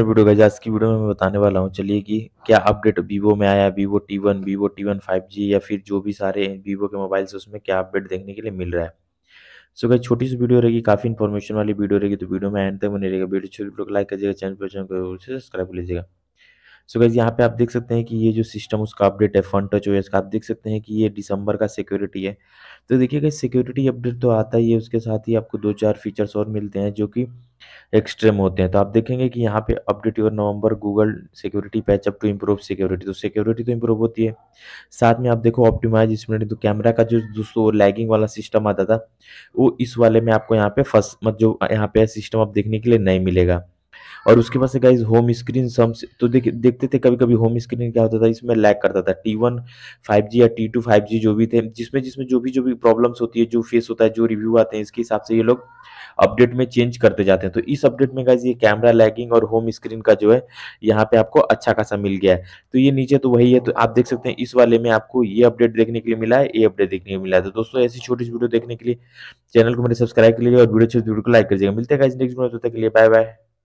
video का आज की वीडियो में मैं बताने वाला हूँ चलिए कि क्या अपडेट वीवो में आया vivo T one vivo T one five G या फिर जो भी सारे वीवो के मोबाइल्स उसमें क्या अपडेट देखने के लिए मिल रहा है सो क्या छोटी सी वीडियो रहेगी काफी इन्फॉर्मेशन वाली वीडियो रहेगी तो वीडियो में एंड तक बने रहेगा वीडियो छोटी वीडियो को लाइक कीजिएगा चैनल पर तो सब्सक्राइब कर लीजिएगा सो so गैस यहाँ पे आप देख सकते हैं कि ये जो सिस्टम उसका अपडेट है फंड टच ओएस का आप देख सकते हैं कि ये दिसंबर का सिक्योरिटी है तो देखिए सिक्योरिटी अपडेट तो आता ही है उसके साथ ही आपको दो चार फीचर्स और मिलते हैं जो कि एक्सट्रीम होते हैं तो आप देखेंगे कि यहाँ पे update your November Google security patch up to improve security तो सिक्योरिटी तो इम्प्रूव होती है साथ में आप देखो ऑप्टिमाइज इसमें तो कैमरा का जो दोस्तों लैगिंग वाला सिस्टम आता था वो इस वाले में आपको यहाँ पे फर्स्ट मत जो यहाँ पे सिस्टम आप देखने के लिए नहीं मिलेगा और उसके बाद से गाइज होम स्क्रीन सम तो देख देखते थे कभी कभी होम स्क्रीन क्या होता था इसमें लैग करता था टी वन फाइव जी या टी टू फाइव जी जो भी थे जिसमें जिसमें जो भी जो भी प्रॉब्लम्स होती है जो फेस होता है जो रिव्यू आते हैं इसके हिसाब से ये लोग अपडेट में चेंज करते जाते हैं तो इस अपडेट में गाइज ये कैमरा लैगिंग और होम स्क्रीन का जो है यहाँ पे आपको अच्छा खासा मिल गया है तो ये नीचे तो वही है तो आप देख सकते हैं इस वाले में आपको ये अपडेट देखने के लिए मिला है ये अपडेट देखने के लिए मिला है तो दोस्तों ऐसी छोटी वीडियो देखने के लिए चैनल को मेरे सब्सक्राइब कर लीजिए और वीडियो अच्छी वीडियो तो को लाइक कर दीजिएगा मिलते हैं गाइज नेक्स्ट वीडियो तक के लिए बाय बाय